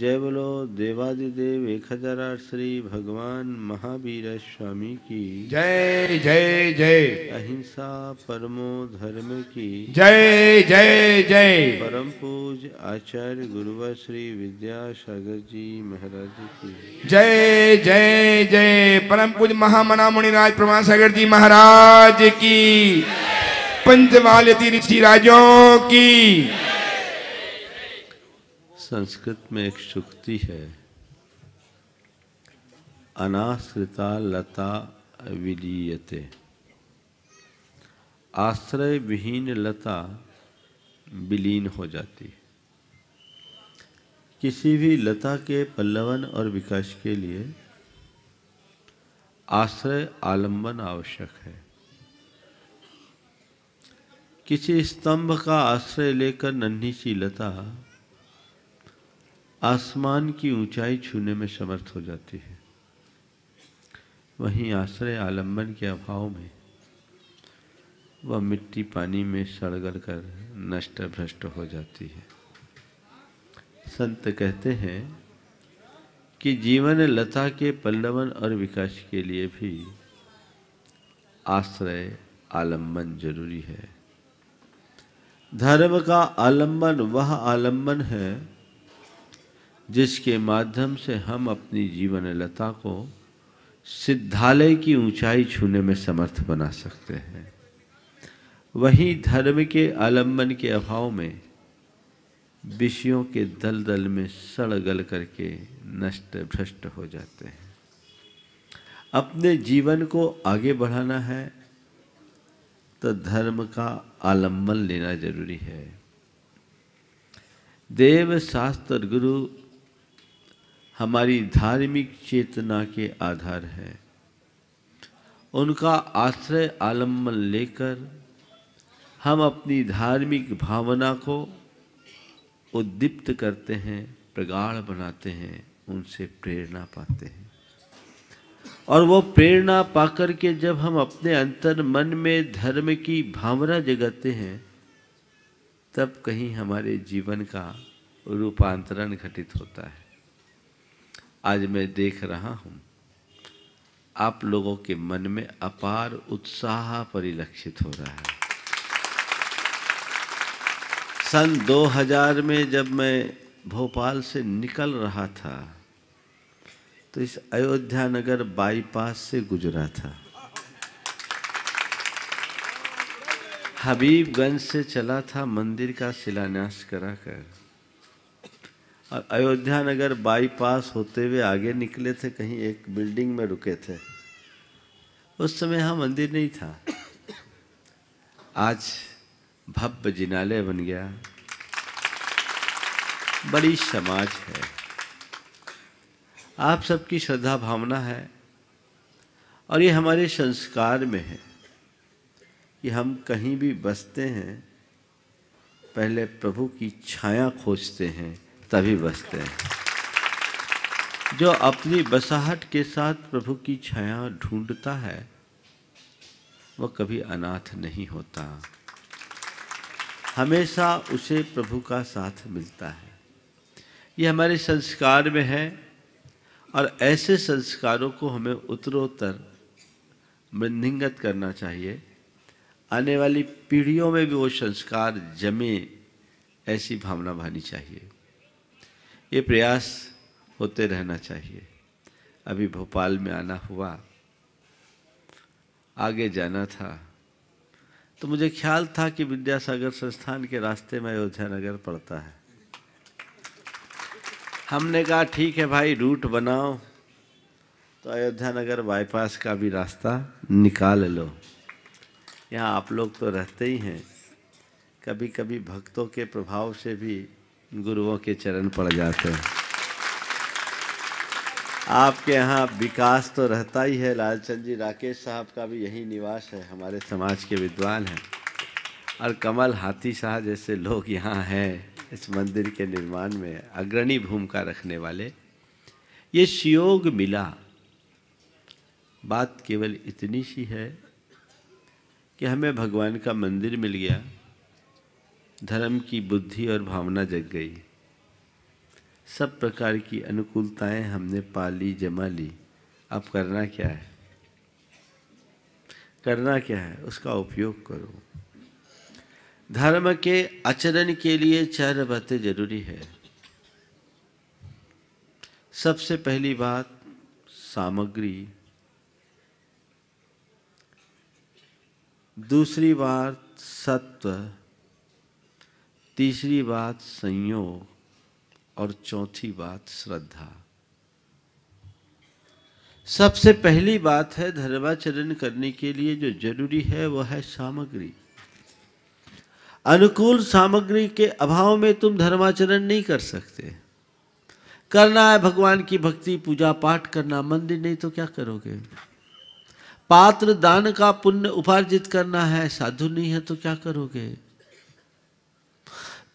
जय बोलो देवादिदेव एक हजार आठ श्री भगवान महावीर स्वामी की जय जय जय अहिंसा परमो धर्म की जय जय जय परम पूज आचार्य गुरुवर श्री विद्यासागर जी महाराज की जय जय जय परम पूज महामना राज प्रमा सागर जी महाराज की पंचवालती ऋषि राजो की संस्कृत में एक सुक्ति है अनाश्रिता लता विलीयते आश्रय विहीन लता विलीन हो जाती किसी भी लता के पल्लवन और विकास के लिए आश्रय आलंबन आवश्यक है किसी स्तंभ का आश्रय लेकर नन्ही सी लता आसमान की ऊंचाई छूने में समर्थ हो जाती है वहीं आश्रय आलम्बन के अभाव में वह मिट्टी पानी में सड़गल कर नष्ट भ्रष्ट हो जाती है संत कहते हैं कि जीवन लता के पल्लवन और विकास के लिए भी आश्रय आलंबन जरूरी है धर्म का आलम्बन वह आलंबन है जिसके माध्यम से हम अपनी जीवन लता को सिद्धालय की ऊंचाई छूने में समर्थ बना सकते हैं वही धर्म के आलम्बन के अभाव में विषयों के दलदल में सड़ गल करके नष्ट भ्रष्ट हो जाते हैं अपने जीवन को आगे बढ़ाना है तो धर्म का आलम्बन लेना जरूरी है देव शास्त्र गुरु हमारी धार्मिक चेतना के आधार है उनका आश्रय आलम्बन लेकर हम अपनी धार्मिक भावना को उद्दीप्त करते हैं प्रगाढ़ बनाते हैं उनसे प्रेरणा पाते हैं और वो प्रेरणा पाकर के जब हम अपने अंतर मन में धर्म की भावना जगाते हैं तब कहीं हमारे जीवन का रूपांतरण घटित होता है आज मैं देख रहा हूँ आप लोगों के मन में अपार उत्साह परिलक्षित हो रहा है सन 2000 में जब मैं भोपाल से निकल रहा था तो इस अयोध्या नगर बाईपास से गुजरा था हबीबगंज से चला था मंदिर का शिलान्यास कराकर और अयोध्या नगर बाईपास होते हुए आगे निकले थे कहीं एक बिल्डिंग में रुके थे उस समय यहाँ मंदिर नहीं था आज भव्य जिनालय बन गया बड़ी समाज है आप सबकी श्रद्धा भावना है और ये हमारे संस्कार में है कि हम कहीं भी बसते हैं पहले प्रभु की छाया खोजते हैं तभी बसते हैं जो अपनी बसाहट के साथ प्रभु की छाया ढूंढता है वह कभी अनाथ नहीं होता हमेशा उसे प्रभु का साथ मिलता है ये हमारे संस्कार में है और ऐसे संस्कारों को हमें उत्तरोत्तर मृदिंगत करना चाहिए आने वाली पीढ़ियों में भी वो संस्कार जमे ऐसी भावना भानी चाहिए ये प्रयास होते रहना चाहिए अभी भोपाल में आना हुआ आगे जाना था तो मुझे ख्याल था कि विद्यासागर संस्थान के रास्ते में अयोध्या नगर पड़ता है हमने कहा ठीक है भाई रूट बनाओ तो अयोध्या नगर बाईपास का भी रास्ता निकाल लो यहाँ आप लोग तो रहते ही हैं कभी कभी भक्तों के प्रभाव से भी गुरुओं के चरण पड़ जाते हैं आपके यहाँ विकास तो रहता ही है लालचंद जी राकेश साहब का भी यही निवास है हमारे समाज के विद्वान हैं और कमल हाथी शाह जैसे लोग यहाँ हैं इस मंदिर के निर्माण में अग्रणी भूमिका रखने वाले ये सियोग मिला बात केवल इतनी सी है कि हमें भगवान का मंदिर मिल गया धर्म की बुद्धि और भावना जग गई सब प्रकार की अनुकूलताएं हमने पा ली जमा ली अब करना क्या है करना क्या है उसका उपयोग करो धर्म के आचरण के लिए चार बातें जरूरी है सबसे पहली बात सामग्री दूसरी बात सत्व तीसरी बात संयोग और चौथी बात श्रद्धा सबसे पहली बात है धर्माचरण करने के लिए जो जरूरी है वह है सामग्री अनुकूल सामग्री के अभाव में तुम धर्माचरण नहीं कर सकते करना है भगवान की भक्ति पूजा पाठ करना मंदिर नहीं तो क्या करोगे पात्र दान का पुण्य उपार्जित करना है साधु नहीं है तो क्या करोगे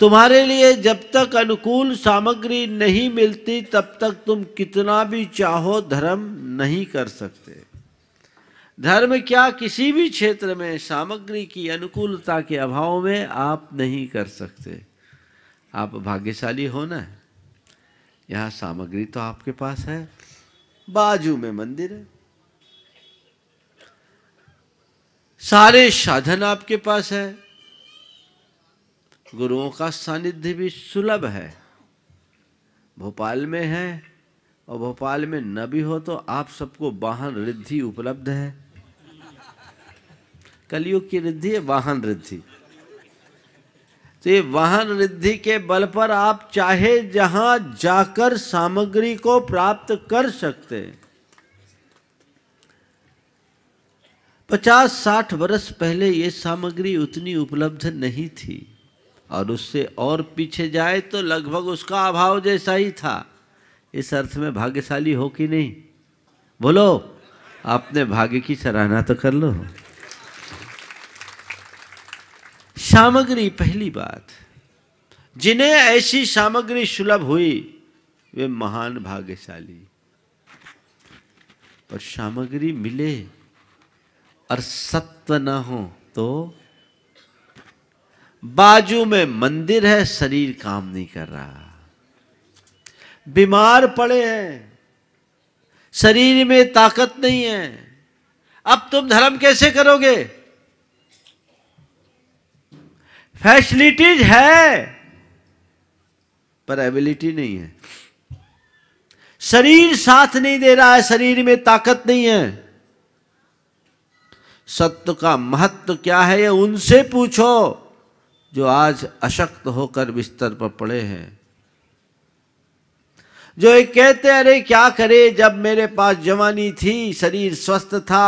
तुम्हारे लिए जब तक अनुकूल सामग्री नहीं मिलती तब तक तुम कितना भी चाहो धर्म नहीं कर सकते धर्म क्या किसी भी क्षेत्र में सामग्री की अनुकूलता के अभाव में आप नहीं कर सकते आप भाग्यशाली होना है यहाँ सामग्री तो आपके पास है बाजू में मंदिर है सारे साधन आपके पास है गुरुओं का सानिध्य भी सुलभ है भोपाल में है और भोपाल में न भी हो तो आप सबको वाहन रिद्धि उपलब्ध है कलयुग की रिद्धि है वाहन रिद्धि तो ये वाहन रिद्धि के बल पर आप चाहे जहां जाकर सामग्री को प्राप्त कर सकते पचास साठ वर्ष पहले ये सामग्री उतनी उपलब्ध नहीं थी और उससे और पीछे जाए तो लगभग उसका अभाव जैसा ही था इस अर्थ में भाग्यशाली हो कि नहीं बोलो आपने भाग्य की सराहना तो कर लो सामग्री पहली बात जिन्हें ऐसी सामग्री सुलभ हुई वे महान भाग्यशाली पर सामग्री मिले और सत्व ना हो तो बाजू में मंदिर है शरीर काम नहीं कर रहा बीमार पड़े हैं शरीर में ताकत नहीं है अब तुम धर्म कैसे करोगे फैसिलिटीज है पर एबिलिटी नहीं है शरीर साथ नहीं दे रहा है शरीर में ताकत नहीं है सत्य का महत्व क्या है ये उनसे पूछो जो आज अशक्त होकर बिस्तर पर पड़े हैं जो एक कहते अरे क्या करे जब मेरे पास जवानी थी शरीर स्वस्थ था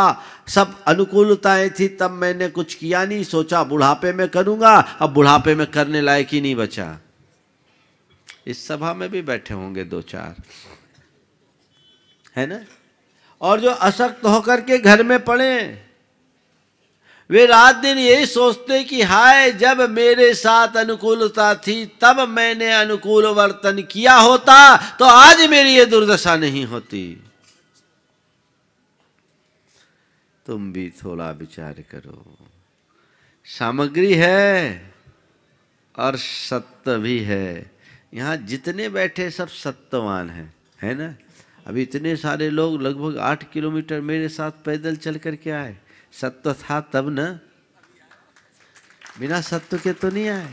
सब अनुकूलताएं थी तब मैंने कुछ किया नहीं सोचा बुढ़ापे में करूंगा अब बुढ़ापे में करने लायक ही नहीं बचा इस सभा में भी बैठे होंगे दो चार है ना और जो अशक्त होकर के घर में पड़े वे रात दिन यही सोचते कि हाय जब मेरे साथ अनुकूलता थी तब मैंने अनुकूल वर्तन किया होता तो आज मेरी ये दुर्दशा नहीं होती तुम भी थोड़ा विचार करो सामग्री है और सत्य भी है यहाँ जितने बैठे सब सत्यवान हैं है ना अभी इतने सारे लोग लगभग आठ किलोमीटर मेरे साथ पैदल चल करके आए सत्व था तब न बिना सत्व के तो नहीं आए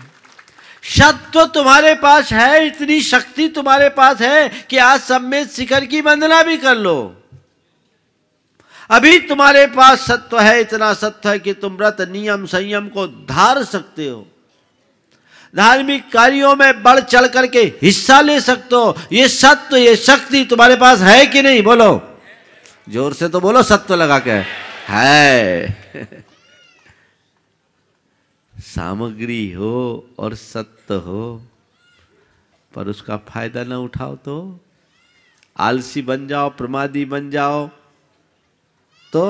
सत्व तुम्हारे पास है इतनी शक्ति तुम्हारे पास है कि आज सम्मेद शिखर की वंदना भी कर लो अभी तुम्हारे पास सत्व है इतना सत्व है कि तुम व्रत नियम संयम को धार सकते हो धार्मिक कार्यों में बढ़ चढ़ करके हिस्सा ले सकते हो ये सत्व ये शक्ति तुम्हारे पास है कि नहीं बोलो जोर से तो बोलो सत्व लगा के है सामग्री हो और सत्य हो पर उसका फायदा ना उठाओ तो आलसी बन जाओ प्रमादी बन जाओ तो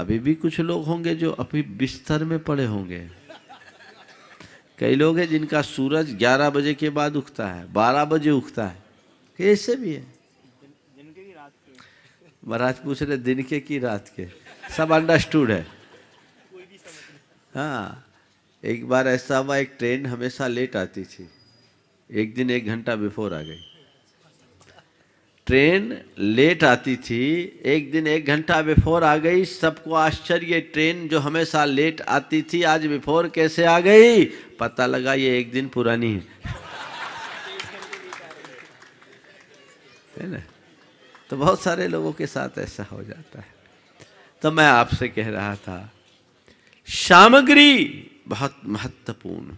अभी भी कुछ लोग होंगे जो अभी बिस्तर में पड़े होंगे कई लोग हैं जिनका सूरज 11 बजे के बाद उगता है 12 बजे उगता है कैसे भी है महाराज पूछ रहे दिन के कि रात के सब अंडरस्टूड है हाँ एक बार ऐसा हुआ एक ट्रेन हमेशा लेट आती थी एक दिन एक घंटा बिफोर आ गई ट्रेन लेट आती थी एक दिन एक घंटा बिफोर आ गई सबको आश्चर्य ट्रेन जो हमेशा लेट आती थी आज बिफोर कैसे आ गई पता लगा ये एक दिन पुरानी है है ना तो बहुत सारे लोगों के साथ ऐसा हो जाता है तो मैं आपसे कह रहा था सामग्री बहुत महत्वपूर्ण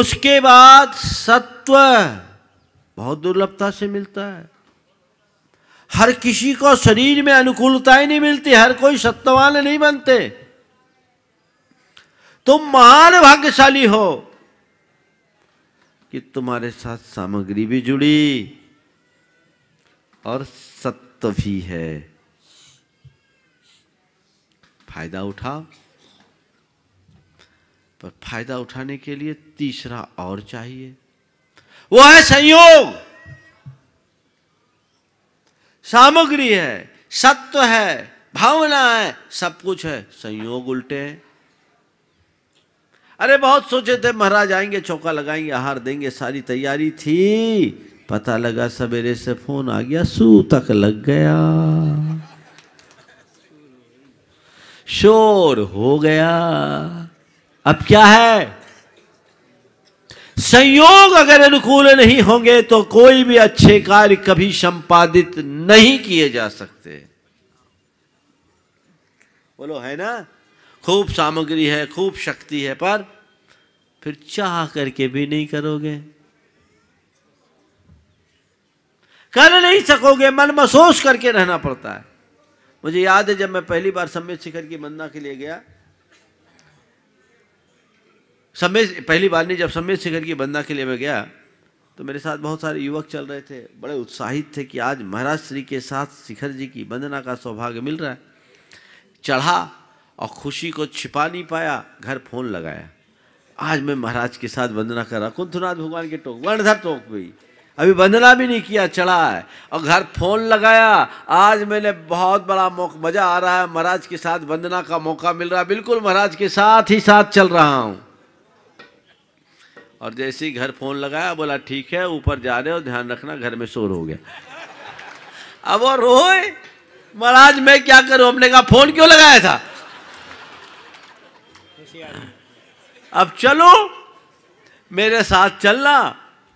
उसके बाद सत्व बहुत दुर्लभता से मिलता है हर किसी को शरीर में अनुकूलताएं नहीं मिलती हर कोई सत्यवान नहीं बनते तुम महान भाग्यशाली हो कि तुम्हारे साथ सामग्री भी जुड़ी और सत्य भी है फायदा उठाओ पर फायदा उठाने के लिए तीसरा और चाहिए वो है संयोग सामग्री है सत्व है भावना है सब कुछ है संयोग उल्टे हैं अरे बहुत सोचे थे महाराज आएंगे चौका लगाएंगे आहार देंगे सारी तैयारी थी पता लगा सवेरे से फोन आ गया सू तक लग गया शोर हो गया अब क्या है संयोग अगर अनुकूल नहीं होंगे तो कोई भी अच्छे कार्य कभी संपादित नहीं किए जा सकते बोलो है ना खूब सामग्री है खूब शक्ति है पर फिर चाह करके भी नहीं करोगे कर नहीं सकोगे मन महसूस करके रहना पड़ता है मुझे याद है जब मैं पहली बार समय शिखर की वंदना के लिए गया समय पहली बार नहीं जब सम्मेद शिखर की वंदना के लिए मैं गया तो मेरे साथ बहुत सारे युवक चल रहे थे बड़े उत्साहित थे कि आज महाराज श्री के साथ शिखर जी की वंदना का सौभाग्य मिल रहा है चढ़ा और खुशी को छिपा नहीं पाया घर फोन लगाया आज मैं महाराज के साथ वंदना कर रहा कुंथुनाथ भगवान के टोक वर्णधर टोक भी अभी वंदना भी नहीं किया चला है और घर फोन लगाया आज मैंने बहुत बड़ा मज़ा आ रहा है महाराज के साथ वंदना का मौका मिल रहा है बिल्कुल महाराज के साथ ही साथ चल रहा हूँ और जैसे ही घर फोन लगाया बोला ठीक है ऊपर जा रहे हो ध्यान रखना घर में शोर हो गया अब और रोए महाराज मैं क्या करूं हमने कहा फोन क्यों लगाया था अब चलो मेरे साथ चलना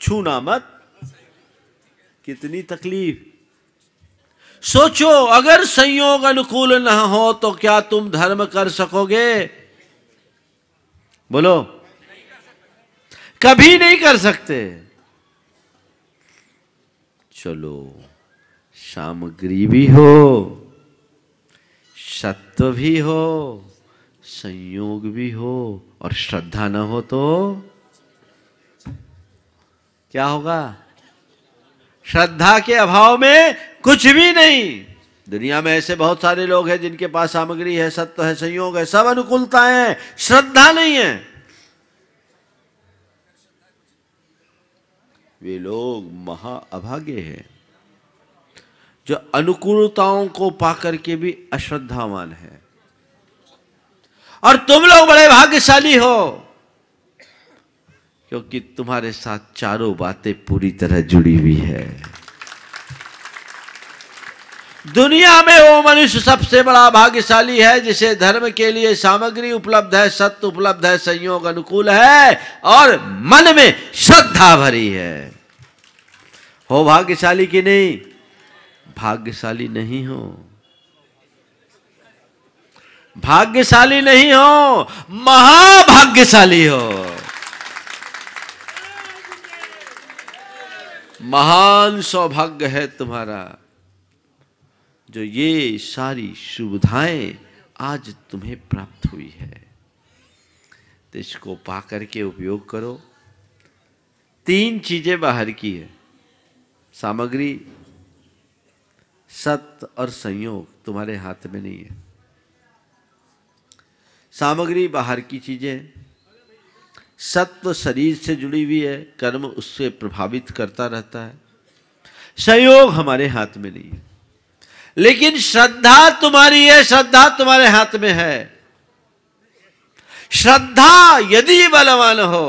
छूना मत कितनी तकलीफ सोचो अगर संयोग अनुकूल न हो तो क्या तुम धर्म कर सकोगे बोलो कभी नहीं कर सकते चलो सामग्री भी हो सत्व भी हो संयोग भी हो और श्रद्धा न हो तो क्या होगा श्रद्धा के अभाव में कुछ भी नहीं दुनिया में ऐसे बहुत सारे लोग हैं जिनके पास सामग्री है सत्य है संयोग है सब अनुकूलताएं हैं श्रद्धा नहीं है वे लोग महा अभागे हैं जो अनुकूलताओं को पाकर के भी अश्रद्धावान है और तुम लोग बड़े भाग्यशाली हो क्योंकि तुम्हारे साथ चारों बातें पूरी तरह जुड़ी हुई है दुनिया में वो मनुष्य सबसे बड़ा भाग्यशाली है जिसे धर्म के लिए सामग्री उपलब्ध है सत्य उपलब्ध है संयोग अनुकूल है और मन में श्रद्धा भरी है हो भाग्यशाली कि नहीं भाग्यशाली नहीं हो भाग्यशाली नहीं हो महाभाग्यशाली हो महान सौभाग्य है तुम्हारा जो ये सारी सुविधाएं आज तुम्हें प्राप्त हुई है तो इसको पा करके उपयोग करो तीन चीजें बाहर की है सामग्री सत्य और संयोग तुम्हारे हाथ में नहीं है सामग्री बाहर की चीजें सत्व शरीर से जुड़ी हुई है कर्म उससे प्रभावित करता रहता है संयोग हमारे हाथ में नहीं है लेकिन श्रद्धा तुम्हारी है श्रद्धा तुम्हारे हाथ में है श्रद्धा यदि बलवान हो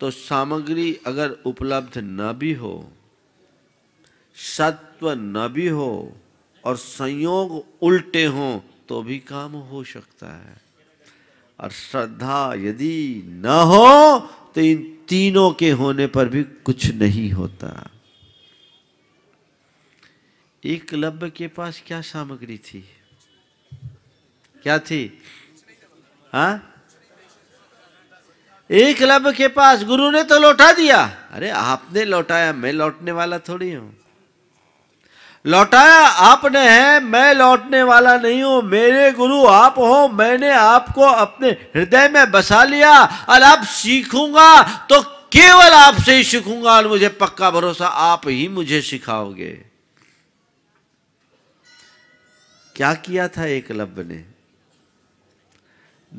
तो सामग्री अगर उपलब्ध न भी हो सत्व न भी हो और संयोग उल्टे हो तो भी काम हो सकता है और श्रद्धा यदि न हो तो इन तीनों के होने पर भी कुछ नहीं होता एकलव्य के पास क्या सामग्री थी क्या थी हा एकलव्य के पास गुरु ने तो लौटा दिया अरे आपने लौटाया मैं लौटने वाला थोड़ी हूं लौटाया आपने है मैं लौटने वाला नहीं हूँ मेरे गुरु आप हो मैंने आपको अपने हृदय में बसा लिया और आप सीखूंगा तो केवल आपसे ही सीखूंगा और मुझे पक्का भरोसा आप ही मुझे सिखाओगे क्या किया था एक ने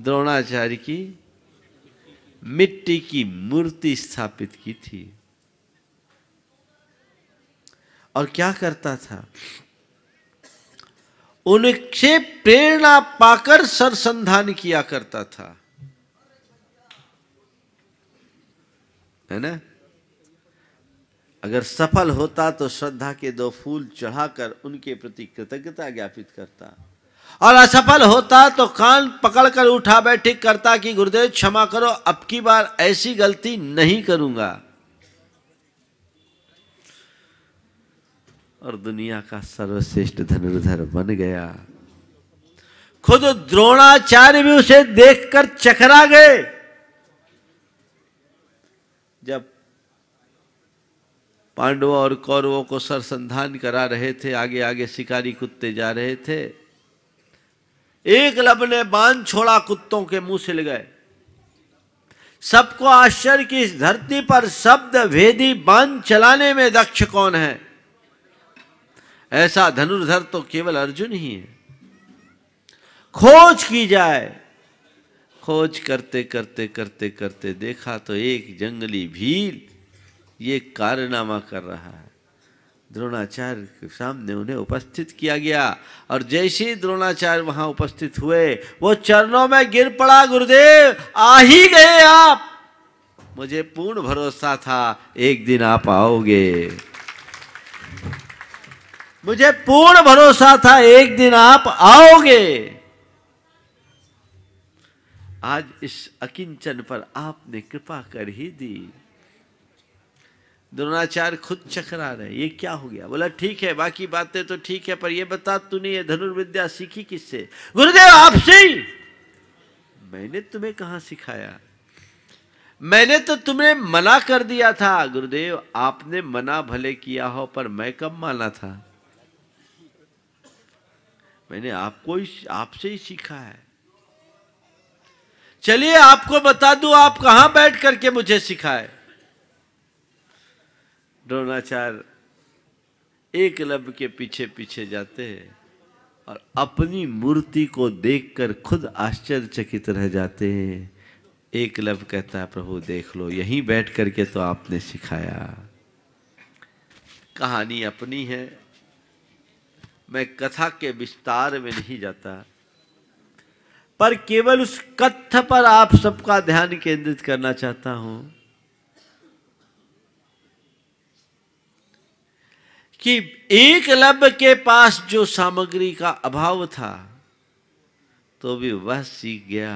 द्रोणाचार्य की मिट्टी की मूर्ति स्थापित की थी और क्या करता था उनसे प्रेरणा पाकर सरसंधान किया करता था है ना अगर सफल होता तो श्रद्धा के दो फूल चढ़ाकर उनके प्रति कृतज्ञता ज्ञापित करता और असफल होता तो कान पकड़कर उठा बैठी करता कि गुरुदेव क्षमा करो अब की बार ऐसी गलती नहीं करूंगा और दुनिया का सर्वश्रेष्ठ धनुर्धर बन गया खुद द्रोणाचार्य भी उसे देखकर चकरा गए जब पांडवों और कौरवों को सरसंधान करा रहे थे आगे आगे शिकारी कुत्ते जा रहे थे एक लब ने बांध छोड़ा कुत्तों के मुंह सिल गए सबको आश्चर्य की इस धरती पर शब्द भेदी बांध चलाने में दक्ष कौन है ऐसा धनुर्धर तो केवल अर्जुन ही है खोज की जाए खोज करते करते करते करते देखा तो एक जंगली भील ये कारनामा कर रहा है द्रोणाचार्य के सामने उन्हें उपस्थित किया गया और जैसे ही द्रोणाचार्य वहां उपस्थित हुए वो चरणों में गिर पड़ा गुरुदेव आ ही गए आप मुझे पूर्ण भरोसा था एक दिन आप आओगे मुझे पूर्ण भरोसा था एक दिन आप आओगे आज इस अकिंचन पर आपने कृपा कर ही दी द्रोणाचार्य खुद चकरा रहे ये क्या हो गया बोला ठीक है बाकी बातें तो ठीक है पर ये बता तूने ये धनुर्विद्या सीखी किससे गुरुदेव आपसे ही मैंने तुम्हें कहा सिखाया मैंने तो तुम्हें मना कर दिया था गुरुदेव आपने मना भले किया हो पर मैं कब माना था मैंने आपको आपसे ही सीखा है चलिए आपको बता दूं आप कहां बैठ करके मुझे सिखाए द्रोणाचार्य एक लब के पीछे पीछे जाते हैं और अपनी मूर्ति को देखकर खुद आश्चर्यचकित रह जाते हैं एक लब कहता है प्रभु देख लो यहीं बैठ करके तो आपने सिखाया कहानी अपनी है मैं कथा के विस्तार में नहीं जाता पर केवल उस कथ्य पर आप सबका ध्यान केंद्रित करना चाहता हूं कि एक लव्य के पास जो सामग्री का अभाव था तो भी वह सीख गया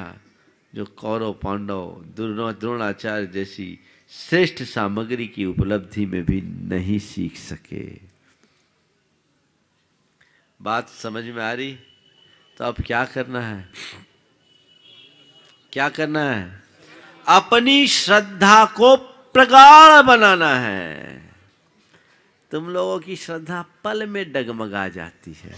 जो कौरव पांडव द्रोणाचार्य जैसी श्रेष्ठ सामग्री की उपलब्धि में भी नहीं सीख सके बात समझ में आ रही तो अब क्या करना है क्या करना है अपनी श्रद्धा को प्रगाढ़ बनाना है तुम लोगों की श्रद्धा पल में डगमगा जाती है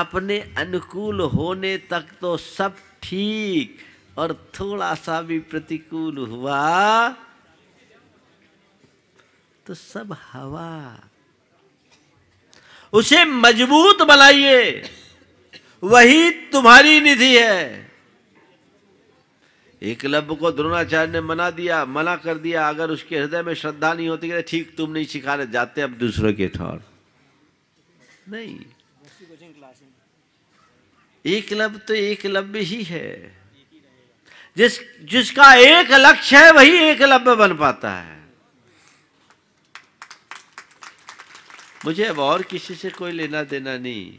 अपने अनुकूल होने तक तो सब ठीक और थोड़ा सा भी प्रतिकूल हुआ तो सब हवा उसे मजबूत बनाइए वही तुम्हारी निधि है एक लव्य को द्रोणाचार्य ने मना दिया मना कर दिया अगर उसके हृदय में श्रद्धा नहीं होती कहते ठीक तुम नहीं सिखा रहे जाते अब दूसरों के ठौर नहीं एक लव्य तो एक लव्य ही है जिस जिसका एक लक्ष्य है वही एक लव्य बन पाता है मुझे अब और किसी से कोई लेना देना नहीं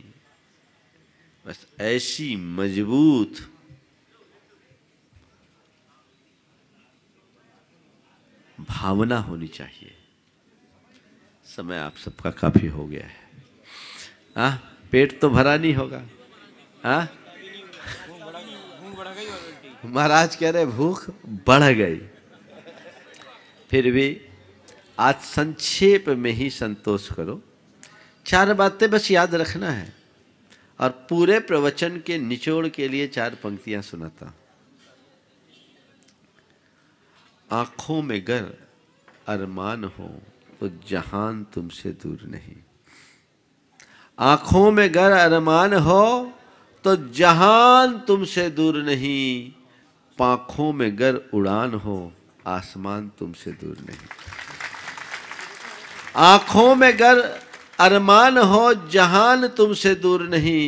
बस ऐसी मजबूत भावना होनी चाहिए समय आप सबका काफी हो गया है आ, हाँ, पेट तो भरा नहीं होगा हाँ? महाराज कह रहे भूख बढ़ गई फिर भी आज संक्षेप में ही संतोष करो चार बातें बस याद रखना है और पूरे प्रवचन के निचोड़ के लिए चार पंक्तियां सुनाता आंखों में गर अरमान हो तो जहान तुमसे दूर नहीं आंखों में गर अरमान हो तो जहान तुमसे दूर नहीं पाखों में गर उड़ान हो आसमान तुमसे दूर नहीं आंखों में गर अरमान हो जहान तुमसे दूर नहीं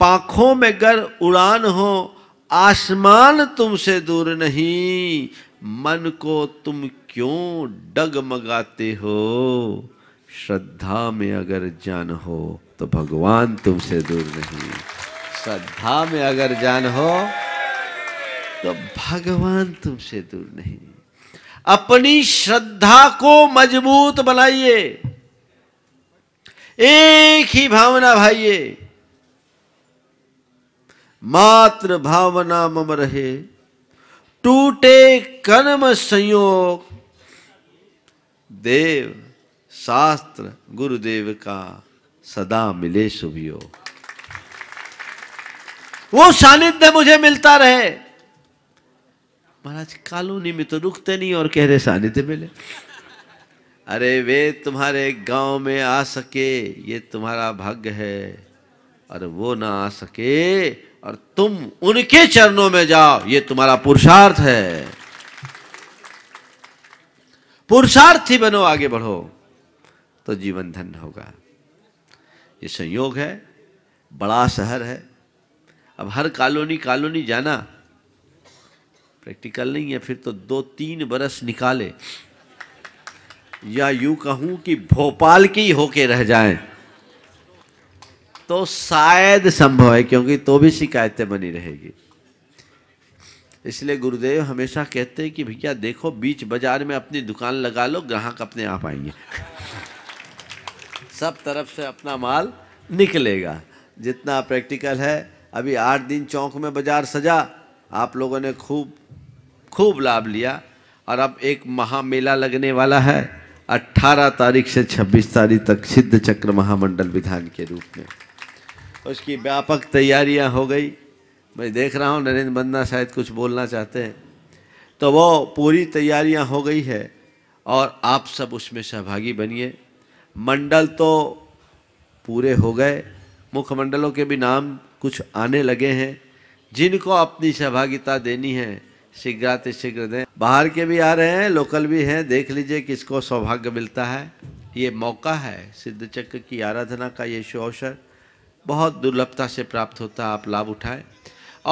पाखों में गर उड़ान हो आसमान तुमसे दूर नहीं मन को तुम क्यों डगमगाते हो श्रद्धा में अगर जान हो तो भगवान तुमसे दूर नहीं श्रद्धा में अगर जान हो तो भगवान तुमसे दूर नहीं अपनी श्रद्धा को मजबूत बनाइए एक ही भावना ये मात्र भावना मम रहे टूटे कर्म संयोग देव शास्त्र गुरुदेव का सदा मिले सुभियोग वो सानिध्य मुझे मिलता रहे महाराज कालोनी में तो रुकते नहीं और कह रहे सानिध्य मिले अरे वे तुम्हारे गांव में आ सके ये तुम्हारा भाग्य है और वो ना आ सके और तुम उनके चरणों में जाओ ये तुम्हारा पुरुषार्थ है पुरुषार्थी बनो आगे बढ़ो तो जीवन धन्य होगा ये संयोग है बड़ा शहर है अब हर कॉलोनी कॉलोनी जाना प्रैक्टिकल नहीं है फिर तो दो तीन बरस निकाले या यूं कहूं कि भोपाल की होके रह जाएं तो शायद संभव है क्योंकि तो भी शिकायतें बनी रहेगी इसलिए गुरुदेव हमेशा कहते हैं कि भैया देखो बीच बाजार में अपनी दुकान लगा लो ग्राहक अपने आप आएंगे सब तरफ से अपना माल निकलेगा जितना प्रैक्टिकल है अभी आठ दिन चौक में बाजार सजा आप लोगों ने खूब खूब लाभ लिया और अब एक महामेला लगने वाला है 18 तारीख से 26 तारीख तक सिद्ध चक्र महामंडल विधान के रूप में उसकी व्यापक तैयारियां हो गई मैं देख रहा हूं नरेंद्र बन्ना शायद कुछ बोलना चाहते हैं तो वो पूरी तैयारियां हो गई है और आप सब उसमें सहभागी बनिए मंडल तो पूरे हो गए मुख्यमंडलों के भी नाम कुछ आने लगे हैं जिनको अपनी सहभागिता देनी है शीघ्राति शीघ्र दें बाहर के भी आ रहे हैं लोकल भी हैं देख लीजिए किसको सौभाग्य मिलता है ये मौका है सिद्ध चक्र की आराधना का ये शुभ अवसर बहुत दुर्लभता से प्राप्त होता है आप लाभ उठाएं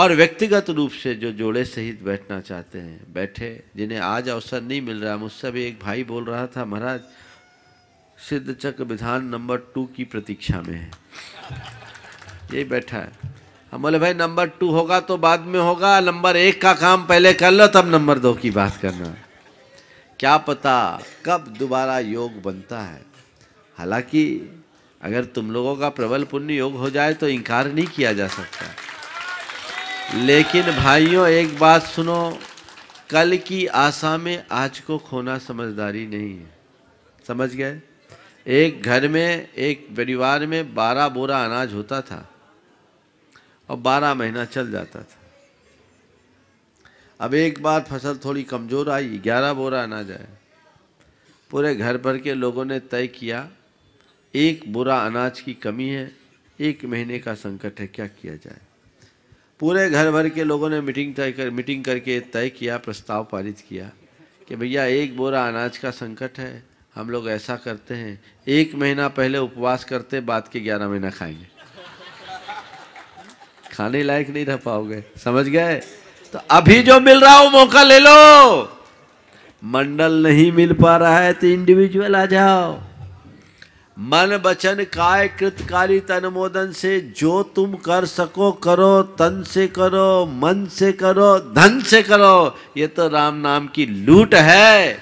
और व्यक्तिगत रूप से जो जोड़े सहित बैठना चाहते हैं बैठे जिन्हें आज अवसर नहीं मिल रहा मुझसे भी एक भाई बोल रहा था महाराज सिद्ध चक्र विधान नंबर टू की प्रतीक्षा में है यही बैठा है हम बोले भाई नंबर टू होगा तो बाद में होगा नंबर एक का काम पहले कर लो तब नंबर दो की बात करना क्या पता कब दोबारा योग बनता है हालांकि अगर तुम लोगों का प्रबल पुण्य योग हो जाए तो इनकार नहीं किया जा सकता लेकिन भाइयों एक बात सुनो कल की आशा में आज को खोना समझदारी नहीं है समझ गए एक घर में एक परिवार में बारह बोरा अनाज होता था और बारह महीना चल जाता था अब एक बार फसल थोड़ी कमज़ोर आई ग्यारह बोरा अनाज आया पूरे घर भर के लोगों ने तय किया एक बुरा अनाज की कमी है एक महीने का संकट है क्या किया जाए पूरे घर भर के लोगों ने मीटिंग तय कर मीटिंग करके तय किया प्रस्ताव पारित किया कि भैया एक बोरा अनाज का संकट है हम लोग ऐसा करते हैं एक महीना पहले उपवास करते बाद के ग्यारह महीना खाएंगे खाने लायक नहीं रह पाओगे समझ गए तो अभी जो मिल रहा हो मौका ले लो मंडल नहीं मिल पा रहा है तो इंडिविजुअल आ जाओ मन बचन काय कृतकारी तनमोदन से जो तुम कर सको करो तन से करो मन से करो धन से करो ये तो राम नाम की लूट है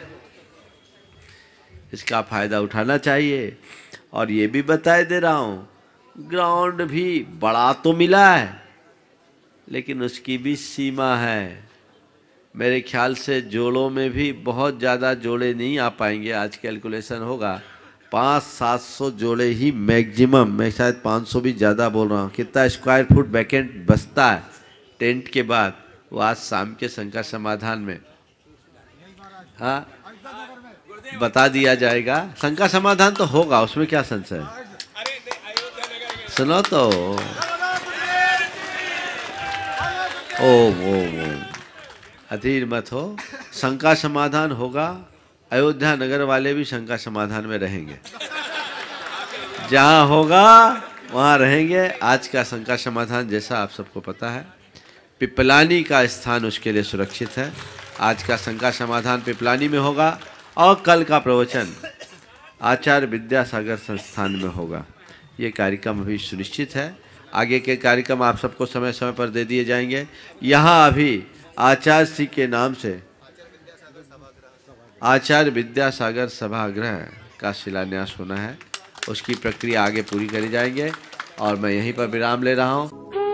इसका फायदा उठाना चाहिए और ये भी बताए दे रहा हूं ग्राउंड भी बड़ा तो मिला है लेकिन उसकी भी सीमा है मेरे ख्याल से जोड़ों में भी बहुत ज़्यादा जोड़े नहीं आ पाएंगे आज कैलकुलेशन होगा पाँच सात सौ जोड़े ही मैक्सिमम मैं शायद पाँच सौ भी ज़्यादा बोल रहा हूँ कितना स्क्वायर फुट वैकेंट बसता है टेंट के बाद वो आज शाम के शंका समाधान में हाँ बता दिया जाएगा शंका समाधान तो होगा उसमें क्या संशय सुनो तो ओ वो वो अधीर मत हो शंका समाधान होगा अयोध्या नगर वाले भी शंका समाधान में रहेंगे जहाँ होगा वहाँ रहेंगे आज का शंका समाधान जैसा आप सबको पता है पिपलानी का स्थान उसके लिए सुरक्षित है आज का शंका समाधान पिपलानी में होगा और कल का प्रवचन आचार्य विद्यासागर संस्थान में होगा ये कार्यक्रम अभी सुनिश्चित है आगे के कार्यक्रम आप सबको समय समय पर दे दिए जाएंगे यहाँ अभी आचार्य सिंह के नाम से आचार्य विद्यासागर सभागृह का शिलान्यास होना है उसकी प्रक्रिया आगे पूरी करी जाएंगे और मैं यहीं पर विराम ले रहा हूँ